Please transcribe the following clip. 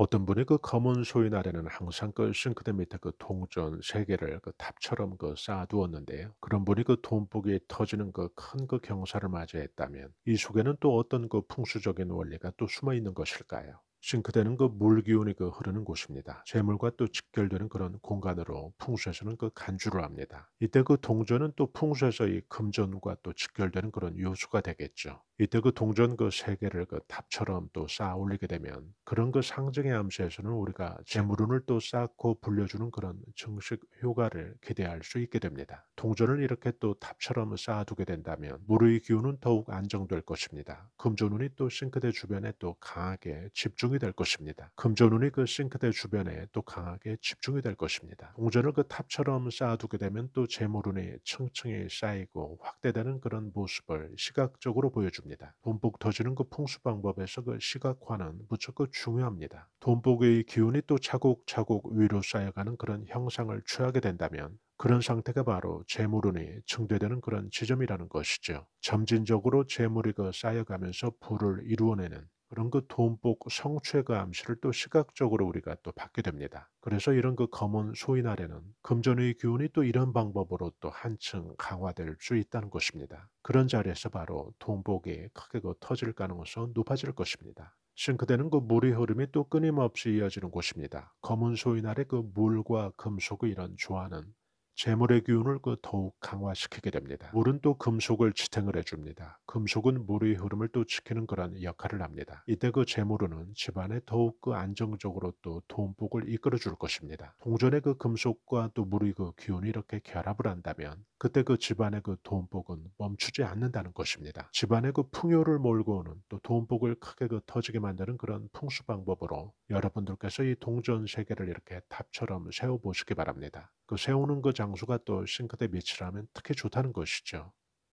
어떤 분이 그 검은 소인 아래는 항상 그 싱크대 밑에 그 동전 세 개를 그 탑처럼 그 쌓아두었는데요. 그런 분이 그 돈복이 터지는 그큰그 그 경사를 맞이했다면 이 속에는 또 어떤 그 풍수적인 원리가 또 숨어 있는 것일까요? 싱크대는 그 물 기운이 그 흐르는 곳입니다. 재물과 또 직결되는 그런 공간으로 풍수에서는 그 간주를 합니다. 이때 그 동전은 또 풍수에서 이 금전과 또 직결되는 그런 요소가 되겠죠. 이때 그 동전 그 세 개를 그 탑처럼 또 쌓아 올리게 되면 그런 그 상징의 암시에서는 우리가 재물운을 또 쌓고 불려주는 그런 정식 효과를 기대할 수 있게 됩니다. 동전을 이렇게 또 탑처럼 쌓아두게 된다면 물의 기운은 더욱 안정될 것입니다. 금전운이 또 싱크대 주변에 또 강하게 집중 집중이 될 것입니다. 금전운이 그 싱크대 주변에 또 강하게 집중이 될 것입니다. 동전을 그 탑처럼 쌓아두게 되면 또 재물운이 층층이 쌓이고 확대되는 그런 모습을 시각적으로 보여줍니다. 돈복 터지는 그 풍수 방법에서 그 시각화는 무척 그 중요합니다. 돈복의 기운이 또 차곡차곡 위로 쌓여가는 그런 형상을 취하게 된다면 그런 상태가 바로 재물운이 증대되는 그런 지점이라는 것이죠. 점진적으로 재물이 그 쌓여가면서 부를 이루어내는 그런 그 돈복 성취의 암시를 또 시각적으로 우리가 또 받게 됩니다. 그래서 이런 그 검은 소인 아래는 금전의 기운이 또 이런 방법으로 또 한층 강화될 수 있다는 것입니다. 그런 자리에서 바로 돈복이 크게 그 터질 가능성은 높아질 것입니다. 싱크대는 그 물의 흐름이 또 끊임없이 이어지는 곳입니다. 검은 소인 아래 그 물과 금속의 이런 조화는 재물의 기운을 그 더욱 강화시키게 됩니다. 물은 또 금속을 지탱을 해줍니다. 금속은 물의 흐름을 또 지키는 그런 역할을 합니다. 이때 그 재물은 집안에 더욱 그 안정적으로 또 돈복을 이끌어 줄 것입니다. 동전의 그 금속과 또 물의 그 기운이 이렇게 결합을 한다면 그때 그 집안의 그 돈복은 멈추지 않는다는 것입니다. 집안의 그 풍요를 몰고 오는 또 돈복을 크게 그 터지게 만드는 그런 풍수 방법으로 여러분들께서 이 동전 세계를 이렇게 탑처럼 세워 보시기 바랍니다. 그 세우는 그장소가또 싱크대 밑이라면 특히 좋다는 것이죠.